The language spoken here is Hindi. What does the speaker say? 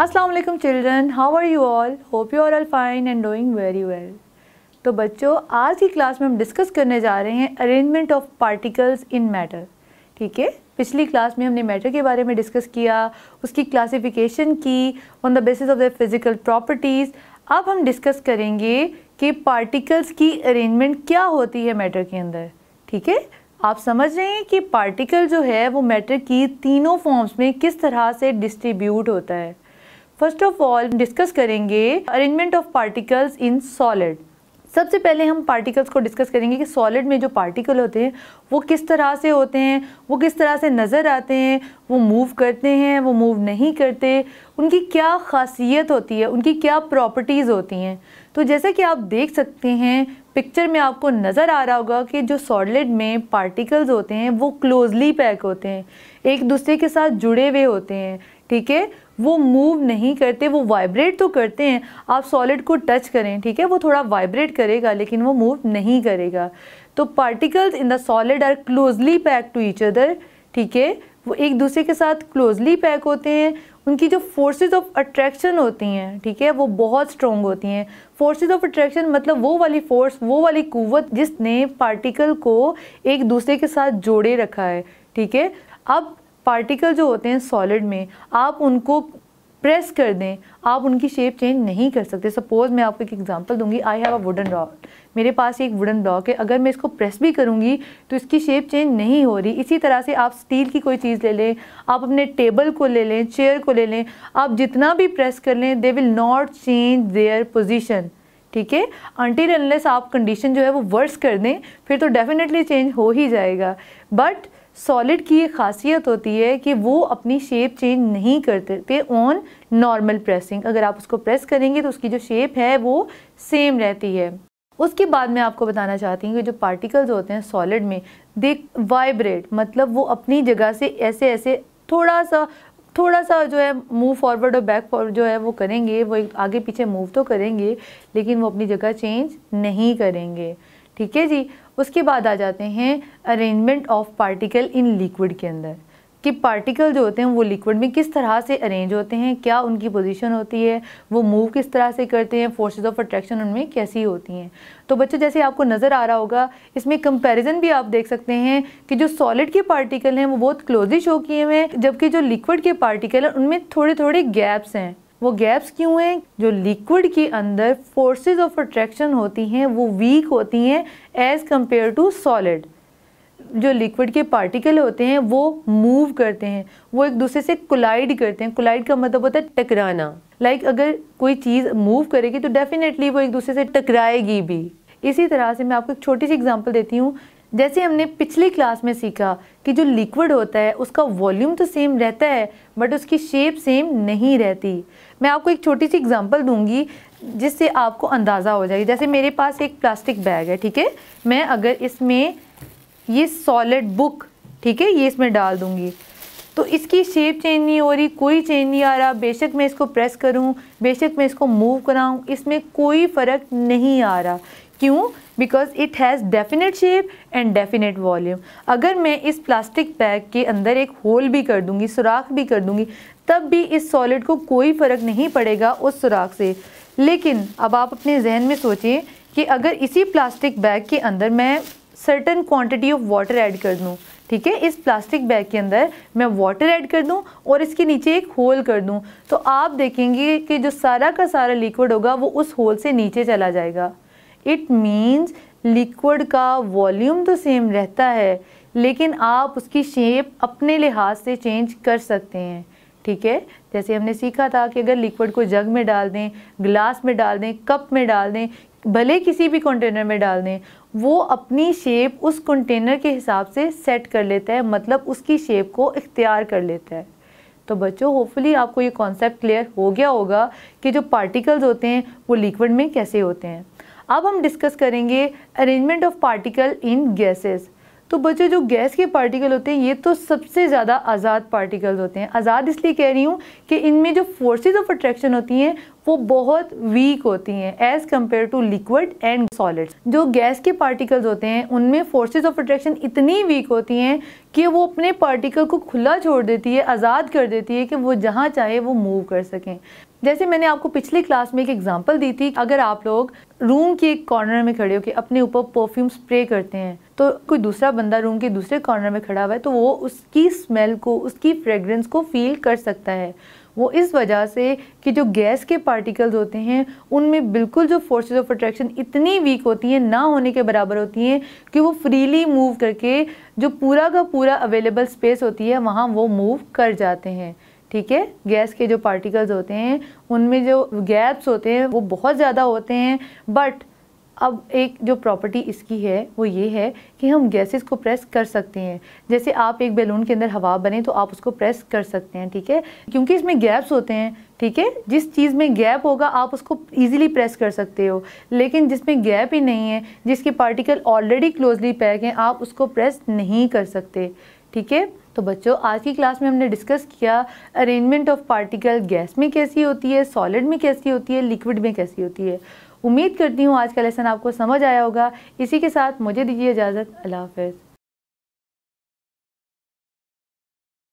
अस्सलाम वालेकुम children how are you all hope you are all fine and doing very well तो बच्चों आज की क्लास में हम डिस्कस करने जा रहे हैं arrangement of particles in matter ठीक है पिछली क्लास में हमने मैटर के बारे में डिस्कस किया उसकी क्लासिफिकेशन की on the basis of the physical properties अब हम डिस्कस करेंगे कि पार्टिकल्स की अरेंजमेंट क्या होती है मैटर के अंदर ठीक है आप समझ रहे हैं कि पार्टिकल जो है वो मैटर की तीनों फॉर्म्स में किस तरह से डिस्ट्रीब्यूट होता है फर्स्ट ऑफ ऑल डिस्कस करेंगे arrangement of particles in solid सबसे पहले हम पार्टिकल्स को डिस्कस करेंगे कि सॉलिड में जो पार्टिकल होते हैं वो किस तरह से होते हैं वो किस तरह से नज़र आते हैं वो मूव करते हैं वो मूव नहीं करते उनकी क्या खासियत होती है उनकी क्या प्रॉपर्टीज़ होती हैं तो जैसे कि आप देख सकते हैं पिक्चर में आपको नज़र आ रहा होगा कि जो सॉलिड में पार्टिकल्स होते हैं वो क्लोजली पैक होते हैं एक दूसरे के साथ जुड़े हुए होते हैं ठीक है वो मूव नहीं करते वो वाइब्रेट तो करते हैं आप सॉलिड को टच करें ठीक है वो थोड़ा वाइब्रेट करेगा लेकिन वो मूव नहीं करेगा तो particles in the solid are closely pack to each other ठीक है वो एक दूसरे के साथ क्लोजली पैक होते हैं उनकी जो फोर्सेज ऑफ अट्रैक्शन होती हैं ठीक है वो बहुत स्ट्रॉन्ग होती हैं फोर्सेज ऑफ अट्रैक्शन मतलब वो वाली फोर्स वो वाली कुवत जिसने पार्टिकल को एक दूसरे के साथ जोड़े रखा है ठीक है अब पार्टिकल जो होते हैं सॉलिड में आप उनको प्रेस कर दें आप उनकी शेप चेंज नहीं कर सकते सपोज़ मैं आपको एक एग्जांपल दूंगी I have a wooden block मेरे पास एक वुडन ब्लॉक है अगर मैं इसको प्रेस भी करूँगी तो इसकी शेप चेंज नहीं हो रही इसी तरह से आप स्टील की कोई चीज़ ले लें आप अपने टेबल को ले लें चेयर को ले लें आप जितना भी प्रेस कर लें they will not change their position ठीक है अंटिल अनलेस आप कंडीशन जो है वो वर्स कर दें फिर तो डेफिनेटली चेंज हो ही जाएगा बट सॉलिड की एक खासियत होती है कि वो अपनी शेप चेंज नहीं करते ऑन नॉर्मल प्रेसिंग अगर आप उसको प्रेस करेंगे तो उसकी जो शेप है वो सेम रहती है उसके बाद मैं आपको बताना चाहती हूँ कि जो पार्टिकल्स होते हैं सॉलिड में दे वाइब्रेट मतलब वो अपनी जगह से ऐसे ऐसे थोड़ा सा थोड़ा सा जो है मूव फॉरवर्ड और बैक फॉरवर्ड जो है वो करेंगे वो आगे पीछे मूव तो करेंगे लेकिन वो अपनी जगह चेंज नहीं करेंगे ठीक है जी उसके बाद आ जाते हैं arrangement of particle in liquid के अंदर कि पार्टिकल जो होते हैं वो लिक्विड में किस तरह से अरेंज होते हैं क्या उनकी पोजीशन होती है वो मूव किस तरह से करते हैं फोर्सेस ऑफ अट्रैक्शन उनमें कैसी होती हैं तो बच्चों जैसे आपको नज़र आ रहा होगा इसमें कंपैरिजन भी आप देख सकते हैं कि जो सॉलिड के पार्टिकल हैं वो बहुत क्लोजिश हो किए हुए हैं जबकि जो लिक्विड के पार्टिकल हैं उनमें थोड़े थोड़े गैप्स हैं वो गैप्स क्यों हैं जो लिक्विड के अंदर फोर्सेस ऑफ अट्रैक्शन होती हैं वो वीक होती हैं एज़ कम्पेयर टू सॉलिड जो लिक्विड के पार्टिकल होते हैं वो मूव करते हैं वो एक दूसरे से कोलाइड करते हैं कोलाइड का मतलब होता है टकराना लाइक like अगर कोई चीज़ मूव करेगी तो डेफिनेटली वो एक दूसरे से टकराएगी भी इसी तरह से मैं आपको एक छोटी सी एग्जांपल देती हूँ जैसे हमने पिछली क्लास में सीखा कि जो लिक्विड होता है उसका वॉल्यूम तो सेम रहता है बट उसकी शेप सेम नहीं रहती मैं आपको एक छोटी सी एग्जांपल दूंगी जिससे आपको अंदाज़ा हो जाएगी जैसे मेरे पास एक प्लास्टिक बैग है ठीक है मैं अगर इसमें ये सॉलिड बुक ठीक है ये इसमें डाल दूँगी तो इसकी शेप चेंज नहीं हो रही कोई चेंज नहीं आ रहा बेशक मैं इसको प्रेस करूं बेशक मैं इसको मूव कराऊं इसमें कोई फ़र्क नहीं आ रहा क्यों because it has definite shape and definite volume अगर मैं इस प्लास्टिक बैग के अंदर एक होल भी कर दूंगी सुराख भी कर दूंगी तब भी इस सॉलिड को कोई फ़र्क नहीं पड़ेगा उस सुराख से लेकिन अब आप अपने जहन में सोचें कि अगर इसी प्लास्टिक बैग के अंदर मैं certain quantity of water add कर दूँ ठीक है इस प्लास्टिक बैग के अंदर मैं वाटर ऐड कर दूं और इसके नीचे एक होल कर दूं तो आप देखेंगे कि जो सारा का सारा लिक्विड होगा वो उस होल से नीचे चला जाएगा इट मीन्स लिक्विड का वॉल्यूम तो सेम रहता है लेकिन आप उसकी शेप अपने लिहाज से चेंज कर सकते हैं ठीक है जैसे हमने सीखा था कि अगर लिक्विड को जग में डाल दें ग्लास में डाल दें कप में डाल दें भले किसी भी कंटेनर में डाल दें वो अपनी शेप उस कंटेनर के हिसाब से सेट कर लेता है मतलब उसकी शेप को इख्तियार कर लेता है तो बच्चों होपफुली आपको ये कॉन्सेप्ट क्लियर हो गया होगा कि जो पार्टिकल्स होते हैं वो लिक्विड में कैसे होते हैं अब हम डिस्कस करेंगे arrangement of particle in gases तो बच्चों जो गैस के पार्टिकल होते हैं ये तो सबसे ज़्यादा आज़ाद पार्टिकल्स होते हैं आज़ाद इसलिए कह रही हूँ कि इनमें जो फोर्सेज ऑफ अट्रैक्शन होती हैं वो बहुत वीक होती हैं as compare to liquid and solids जो गैस के पार्टिकल्स होते हैं उनमें फोर्सेज ऑफ अट्रैक्शन इतनी वीक होती हैं कि वो अपने पार्टिकल को खुला छोड़ देती है आज़ाद कर देती है कि वो जहाँ चाहे वो मूव कर सकें जैसे मैंने आपको पिछली क्लास में एक एग्जांपल दी थी अगर आप लोग रूम के एक कॉर्नर में खड़े होकर अपने ऊपर परफ्यूम स्प्रे करते हैं तो कोई दूसरा बंदा रूम के दूसरे कॉर्नर में खड़ा हुआ है तो वो उसकी स्मेल को उसकी फ्रेगरेंस को फील कर सकता है वो इस वजह से कि जो गैस के पार्टिकल्स होते हैं उनमें बिल्कुल जो फोर्सेस ऑफ अट्रैक्शन इतनी वीक होती हैं ना होने के बराबर होती हैं कि वो फ्रीली मूव करके जो पूरा का पूरा अवेलेबल स्पेस होती है वहाँ वो मूव कर जाते हैं ठीक है गैस के जो पार्टिकल्स होते हैं उनमें जो गैप्स होते हैं वो बहुत ज़्यादा होते हैं बट अब एक जो प्रॉपर्टी इसकी है वो ये है कि हम गैसेस को प्रेस कर सकते हैं जैसे आप एक बैलून के अंदर हवा बने तो आप उसको प्रेस कर सकते हैं ठीक है क्योंकि इसमें गैप्स होते हैं ठीक है जिस चीज़ में गैप होगा आप उसको इजीली प्रेस कर सकते हो लेकिन जिसमें गैप ही नहीं है जिसके पार्टिकल ऑलरेडी क्लोजली पैक हैं आप उसको प्रेस नहीं कर सकते ठीक है तो बच्चों आज की क्लास में हमने डिस्कस किया अरेंजमेंट ऑफ पार्टिकल गैस में कैसी होती है सॉलिड में कैसी होती है लिक्विड में कैसी होती है उम्मीद करती हूँ आज का लेसन आपको समझ आया होगा इसी के साथ मुझे दीजिए इजाज़त अल्लाह हाफिज़